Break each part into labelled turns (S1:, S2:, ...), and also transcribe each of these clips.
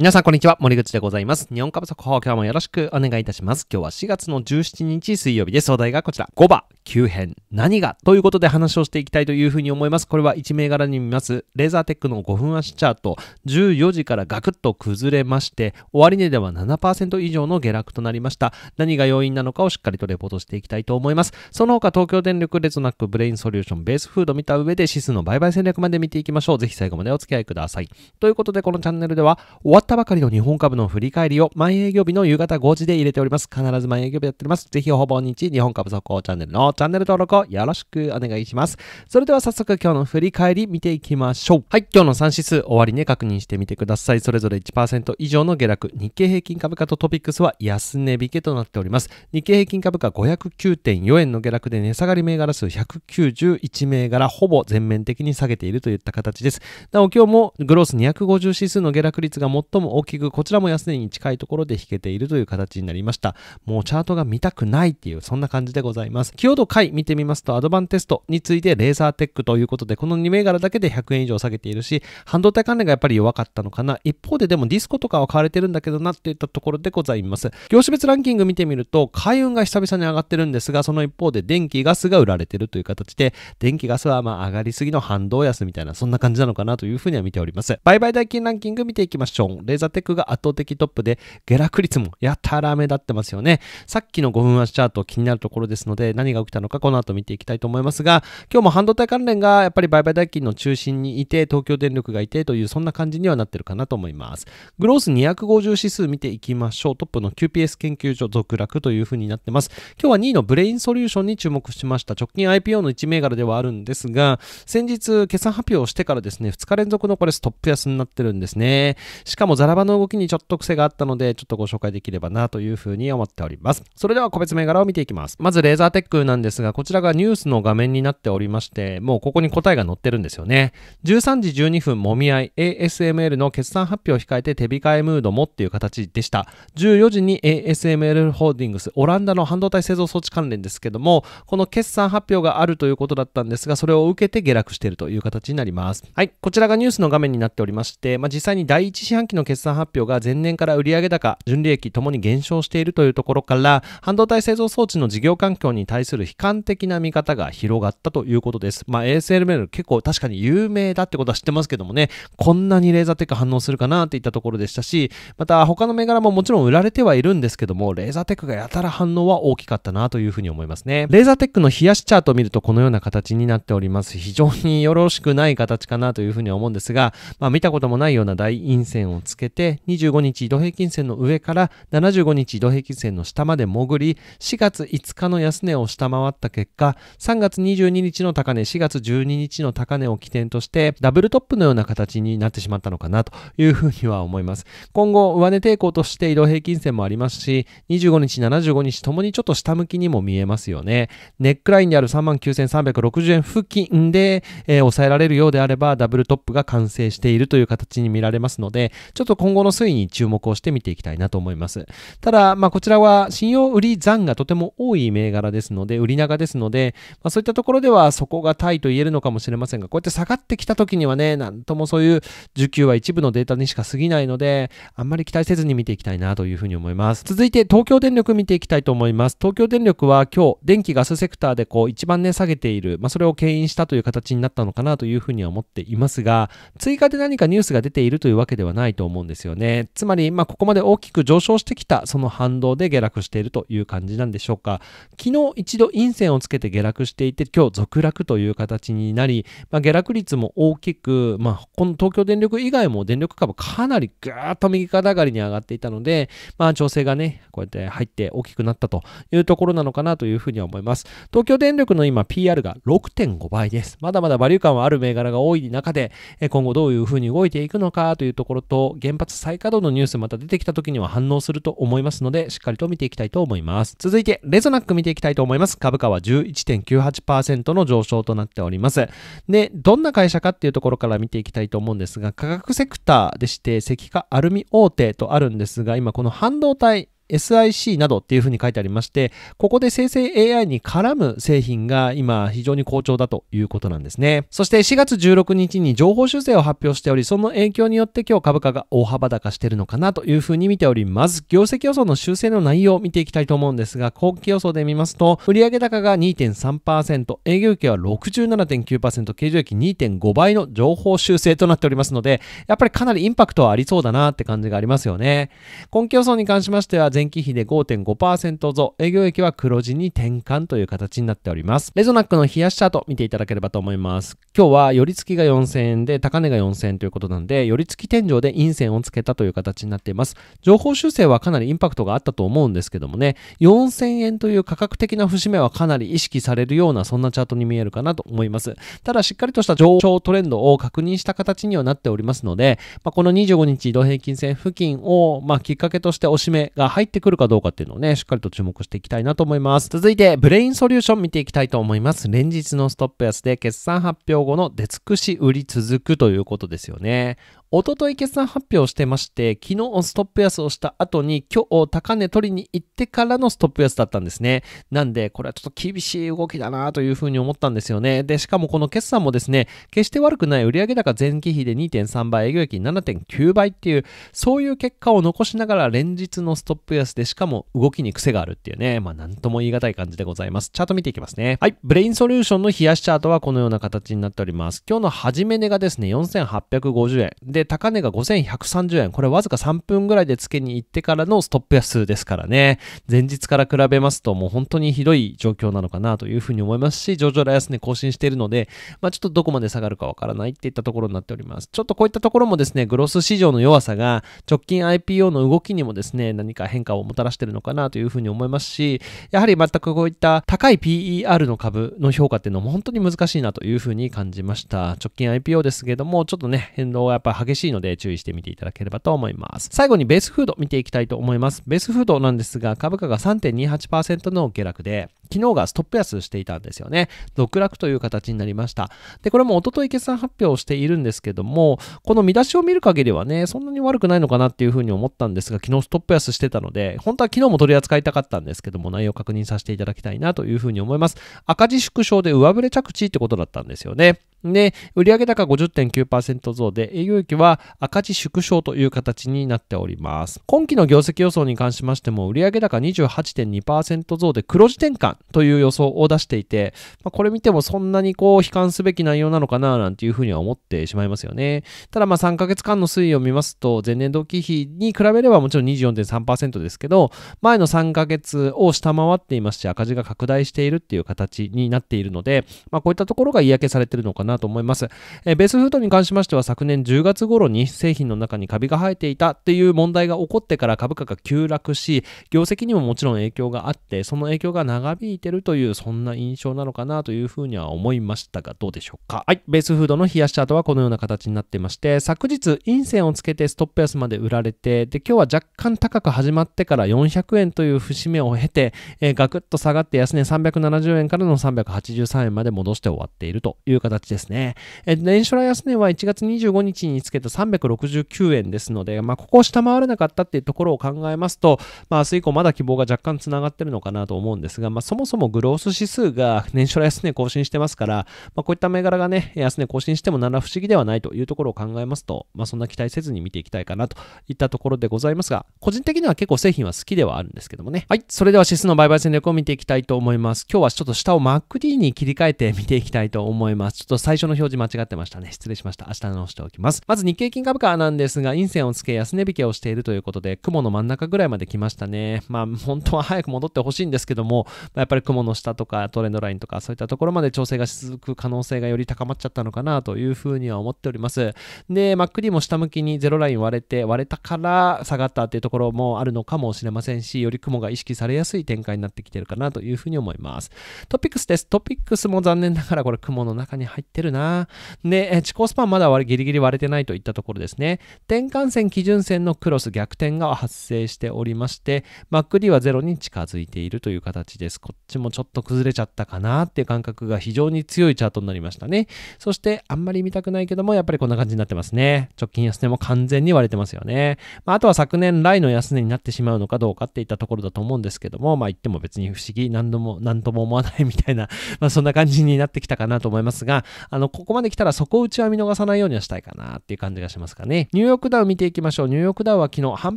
S1: 皆さん、こんにちは。森口でございます。日本株速報、今日もよろしくお願いいたします。今日は4月の17日水曜日です。お題がこちら、5番、急変何がということで話をしていきたいというふうに思いますこれは1銘柄に見ますレーザーテックの5分足チャート14時からガクッと崩れまして終値では7%以上の下落となりました何が要因なのかをしっかりとレポートしていきたいと思いますその他東京電力レゾナックブレインソリューションベースフード見た上で指数の売買戦略まで見ていきましょうぜひ最後までお付き合いくださいということでこのチャンネルでは終わったばかりの日本株の振り返りを毎営業日の夕方5時で入れております必ず毎営業日やっておりますぜひほぼ日日本株速報チャンネルのチャンネル登録をよろしくお願いします。それでは早速今日の振り返り見ていきましょう。はい、今日の3指数終わりね、確認してみてください。それぞれ1%以上の下落、日経平均株価とトピックスは安値引けとなっております。日経平均株価509.4円の下落で値下がり銘柄数191銘柄、ほぼ全面的に下げているといった形です。なお今日もグロース250指数の下落率が最も大きく、こちらも安値に近いところで引けているという形になりました。もうチャートが見たくないっていう、そんな感じでございます。と回見てみますと、アドバンテストについてレーザーテックということで、この2銘柄だけで100円以上下げているし、半導体関連がやっぱり弱かったのかな。一方ででもディスコとかは買われてるんだけどなっていったところでございます。業種別ランキング見てみると、海運が久々に上がってるんですが、その一方で電気、ガスが売られてるという形で、電気、ガスはまあ上がりすぎの反動安みたいな、そんな感じなのかなというふうには見ております。売買代金ランキング見ていきましょう。レーザーテックが圧倒的トップで、下落率もやたら目立ってますよね。さっきの5分足チャート気になるところですので、何が起きたのか、この後見ていきたいと思いますが、今日も半導体関連がやっぱり売買代金の中心にいて、東京電力がいてという、そんな感じにはなってるかなと思います。グロース250指数見ていきましょう。トップの QPS 研究所続落というふうになってます。今日は2位のブレインソリューションに注目しました。直近 IPO の1銘柄ではあるんですが、先日決算発表をしてからですね、2日連続のこれストップ安になってるんですね。しかもザラバの動きにちょっと癖があったので、ちょっとご紹介できればなというふうに思っております。それでは個別銘柄を見ていきます。まずレーザーテックんですが、こちらがニュースの画面になっておりまして、もうここに答えが載ってるんですよね。13時12分、もみ合い、ASML の決算発表を控えて手控えムードもっていう形でした。14時に ASML ホールディングス、オランダの半導体製造装置関連ですけども、この決算発表があるということだったんですが、それを受けて下落しているという形になります。はい、こちらがニュースの画面になっておりまして、まあ、実際に第1四半期の決算発表が前年から売上高、純利益ともに減少しているというところから、半導体製造装置の事業環境に対する悲観的な見方が広がったということです。まあ、ASML 結構確かに有名だってことは知ってますけどもね、こんなにレーザーテック反応するかなっていったところでしたし、また他の銘柄ももちろん売られてはいるんですけども、レーザーテックがやたら反応は大きかったなというふうに思いますね。レーザーテックの冷やしチャートを見るとこのような形になっております。非常によろしくない形かなというふうに思うんですが、まあ、見たこともないような大陰線をつけて、25日移動平均線の上から75日移動平均線の下まで潜り、4月5日の安値を下回上った結果、3月22日の高値、4月12日の高値を起点として、ダブルトップのような形になってしまったのかなというふうには思います。今後、上値抵抗として移動平均線もありますし、25日、75日ともにちょっと下向きにも見えますよね。ネックラインである39,360円付近で、えー、抑えられるようであれば、ダブルトップが完成しているという形に見られますので、ちょっと今後の推移に注目をして見ていきたいなと思います。ただ、まあ、こちらは信用売り残がとても多い銘柄ですので、売りり長ですので、まあ、そういったところではそこがタイと言えるのかもしれませんが、こうやって下がってきた時にはね、なんともそういう需給は一部のデータにしか過ぎないので、あんまり期待せずに見ていきたいなというふうに思います。続いて東京電力見ていきたいと思います。東京電力は今日、電気ガスセクターでこう一番ね、下げている、まあ、それを牽引したという形になったのかなというふうには思っていますが、追加で何かニュースが出ているというわけではないと思うんですよね。つまり、まあ、ここまで大きく上昇してきた、その反動で下落しているという感じなんでしょうか。昨日一度陰線をつけて下落していて、今日続落という形になり、まあ、下落率も大きく、まあ、この東京電力以外も電力株かなりぐーっと右肩上がりに上がっていたので、まあ、調整がね、こうやって入って大きくなったというところなのかなというふうには思います。東京電力の今 PR が6.5倍です。まだまだバリュー感はある銘柄が多い中で、今後どういうふうに動いていくのかというところと、原発再稼働のニュースまた出てきた時には反応すると思いますので、しっかりと見ていきたいと思います。続いて、レゾナック見ていきたいと思います。株価は11.98%の上昇となっております。で、どんな会社かっていうところから見ていきたいと思うんですが、化学セクターでして、石化アルミ大手とあるんですが、今この半導体 SIC などっていうふうに書いてありまして、ここで生成 AI に絡む製品が今非常に好調だということなんですね。そして4月16日に情報修正を発表しており、その影響によって今日株価が大幅高してるのかなというふうに見ております。業績予想の修正の内容を見ていきたいと思うんですが、後期予想で見ますと、売上高が2.3%、営業益は67.9%、経常益2.5倍の情報修正となっておりますので、やっぱりかなりインパクトはありそうだなって感じがありますよね。今期予想に関しましては、前期比で5.5%増、営業益は黒字に転換という形になっております。レゾナックの冷やしチャート見ていただければと思います。今日は寄り付きが4000円で、高値が4000円ということなんで、寄り付き天井で陰線をつけたという形になっています。情報修正はかなりインパクトがあったと思うんですけどもね、4000円という価格的な節目はかなり意識されるような、そんなチャートに見えるかなと思います。ただ、しっかりとした上昇トレンドを確認した形にはなっておりますので、まあ、この25日移動平均線付近を、まあ、きっかけとして押し目が入っってくるかどうかっていうのをね、しっかりと注目していきたいなと思います。続いて、ブレインソリューション見ていきたいと思います。連日のストップ安で決算発表後の出尽くし売り続くということですよね。おととい決算発表してまして、昨日ストップ安をした後に今日高値取りに行ってからのストップ安だったんですね。なんで、これはちょっと厳しい動きだなというふうに思ったんですよね。で、しかもこの決算もですね、決して悪くない売上高前期比で2.3倍、営業益7.9倍っていう、そういう結果を残しながら連日のストップ安で、しかも動きに癖があるっていうね、まあなんとも言い難い感じでございます。チャート見ていきますね。はい、ブレインソリューションの冷やしチャートはこのような形になっております。今日の始め値がですね、4850円。でで高値が5130円。これわずか3分ぐらいで付けに行ってからのストップ安ですからね。前日から比べますともう本当にひどい状況なのかなというふうに思いますし、上場来安値更新しているので、まあ、ちょっとどこまで下がるかわからないっていったところになっております。ちょっとこういったところもですね、グロス市場の弱さが直近 IPO の動きにもですね、何か変化をもたらしてるのかなというふうに思いますし、やはり全くこういった高い PER の株の評価っていうのも本当に難しいなというふうに感じました。直近 IPO ですけども、ちょっとね、変動がやっぱ激激しいので注意してみていただければと思います。最後にベースフード見ていきたいと思います。ベースフードなんですが、株価が3.28%の下落で、昨日がストップ安していたんですよね。続落という形になりました。で、これもおととい決算発表をしているんですけども、この見出しを見る限りはね、そんなに悪くないのかなっていうふうに思ったんですが、昨日ストップ安してたので、本当は昨日も取り扱いたかったんですけども、内容を確認させていただきたいなというふうに思います。赤字縮小で上振れ着地ってことだったんですよね。で、売上高50.9%増で、営業益は赤字縮小という形になっております。今期の業績予想に関しましても、売上高28.2%増で黒字転換、という予想を出していて、まあ、これ見てもそんなにこう悲観すべき内容なのかななんていうふうには思ってしまいますよね。ただまあ3ヶ月間の推移を見ますと、前年同期比に比べればもちろん24.3%ですけど、前の3ヶ月を下回っていまして赤字が拡大しているっていう形になっているので、まあ、こういったところが嫌気されてるのかなと思います。えー、ベースフードに関しましては昨年10月頃に製品の中にカビが生えていたっていう問題が起こってから株価が急落し、業績にももちろん影響があって、その影響が長引いてるという、そんな印象なのかなというふうには思いましたが、どうでしょうか。はい。ベースフードの冷やしチャートはこのような形になってまして、昨日、陰線をつけてストップ安まで売られて、で、今日は若干高く始まってから400円という節目を経て、えー、ガクッと下がって安値370円からの383円まで戻して終わっているという形ですね。えー、年初来安値は1月25日につけた369円ですので、まあ、ここを下回れなかったっていうところを考えますと、まあ、明日以降まだ希望が若干つながってるのかなと思うんですが、まあ、そももそもグロース指数が年初来安値更新してますから、まあ、こういった銘柄がね、安値更新してもなら不思議ではないというところを考えますと、まあ、そんな期待せずに見ていきたいかなといったところでございますが、個人的には結構製品は好きではあるんですけどもね。はい、それでは指数の売買戦略を見ていきたいと思います。今日はちょっと下を MacD に切り替えて見ていきたいと思います。ちょっと最初の表示間違ってましたね。失礼しました。明日直しておきます。まず日経金株価なんですが、陰線をつけ安値引けをしているということで、雲の真ん中ぐらいまで来ましたね。まあ、本当は早く戻ってほしいんですけども、やっぱり雲の下とかトレンドラインとかそういったところまで調整が続く可能性がより高まっちゃったのかなというふうには思っております。で、MacD も下向きにゼロライン割れて、割れたから下がったっていうところもあるのかもしれませんし、より雲が意識されやすい展開になってきてるかなというふうに思います。トピックスです。トピックスも残念ながらこれ雲の中に入ってるな。で、地高スパンまだギリギリ割れてないといったところですね。転換線、基準線のクロス逆転が発生しておりまして、MacD はゼロに近づいているという形です。こっちもちょっと崩れちゃったかなっていう感覚が非常に強いチャートになりましたね。そして、あんまり見たくないけども、やっぱりこんな感じになってますね。直近安値も完全に割れてますよね。まあ、あとは昨年来の安値になってしまうのかどうかっていったところだと思うんですけども、まあ言っても別に不思議、何度も、何とも思わないみたいな、まあそんな感じになってきたかなと思いますが、あの、ここまで来たら底打ちは見逃さないようにはしたいかなっていう感じがしますかね。ニューヨークダウ見ていきましょう。ニューヨークダウは昨日反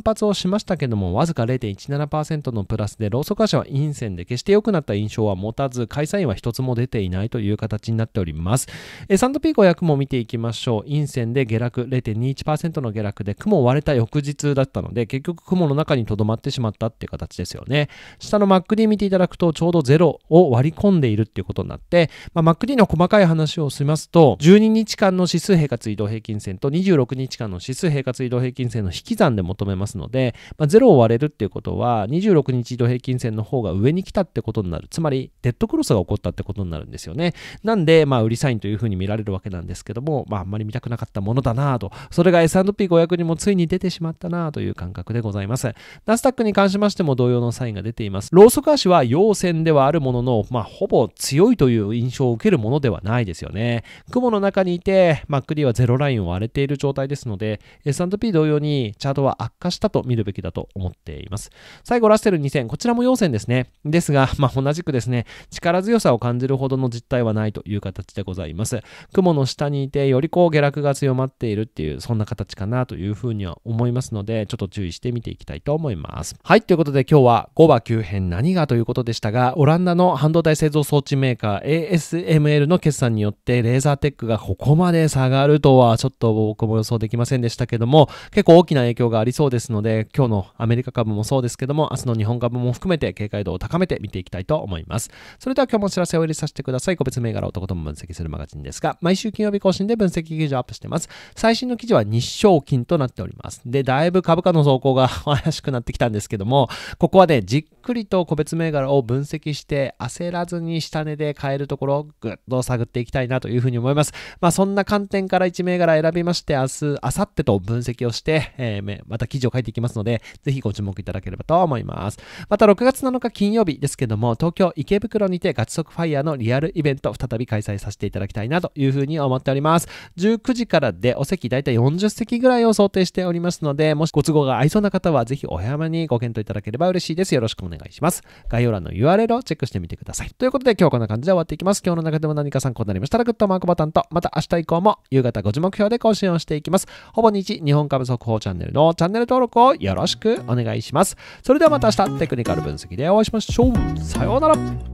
S1: 発をしましたけども、わずか0.17%のプラスで、ローソク足は陰線で決してく良くなった印象は持たず、開催員は一つも出ていないという形になっております。えー、サンドピーク5 0も見ていきましょう。陰線で下落0.21%の下落で、雲割れた翌日だったので、結局雲の中にとどまってしまったっていう形ですよね。下の MacD 見ていただくと、ちょうど0を割り込んでいるっていうことになって、まあ、MacD の細かい話をしますと、12日間の指数平滑移動平均線と26日間の指数平滑移動平均線の引き算で求めますので、まあ、0を割れるっていうことは、26日移動平均線の方が上に来たってことことになる。つまり、デッドクロスが起こったってことになるんですよね。なんで、まあ、売りサインというふうに見られるわけなんですけども、まあ、あんまり見たくなかったものだなと、それが S&P500 にもついに出てしまったなという感覚でございます。ナスダックに関しましても同様のサインが出ています。ローソク足は陽線ではあるものの、まあ、ほぼ強いという印象を受けるものではないですよね。雲の中にいて、マックリーはゼロラインを割れている状態ですので、S&P 同様にチャートは悪化したと見るべきだと思っています。最後、ラッセル2000、こちらも陽線ですね。ですが、まあまあ、同じくですね、力強さを感じるほどの実態はないという形でございます。雲の下にいて、よりこう下落が強まっているっていう、そんな形かなというふうには思いますので、ちょっと注意して見ていきたいと思います。はい、ということで今日は5話9編何がということでしたが、オランダの半導体製造装置メーカー ASML の決算によって、レーザーテックがここまで下がるとは、ちょっと僕も予想できませんでしたけども、結構大きな影響がありそうですので、今日のアメリカ株もそうですけども、明日の日本株も含めて警戒度を高めて見ていきたいたいと思います。それでは今日もお知らせを入れさせてください。個別銘柄をとことん分析するマガジンですが、毎週金曜日更新で分析記事をアップしてます。最新の記事は日賞金となっております。で、だいぶ株価の走行が 怪しくなってきたんですけども、ここはね、じっくりと個別銘柄を分析して焦らずに下値で買えるところをぐっと探っていきたいなというふうに思います。まあそんな観点から1銘柄選びまして、明日、明後日と分析をして、えー、また記事を書いていきますので、ぜひご注目いただければと思います。また6月7日金曜日ですけども、もう東京池袋にてガチ速ファイヤーのリアルイベント再び開催させていただきたいなというふうに思っております。19時からでお席だいたい40席ぐらいを想定しておりますので、もしご都合が合いそうな方はぜひお早めにご検討いただければ嬉しいです。よろしくお願いします。概要欄の URL をチェックしてみてください。ということで今日こんな感じで終わっていきます。今日の中でも何か参考になりましたらグッドマークボタンと、また明日以降も夕方5時目標で更新をしていきます。ほぼ日日本株速報チャンネルのチャンネル登録をよろしくお願いします。それではまた明日テクニカル分析でお会いしましょう。さようなら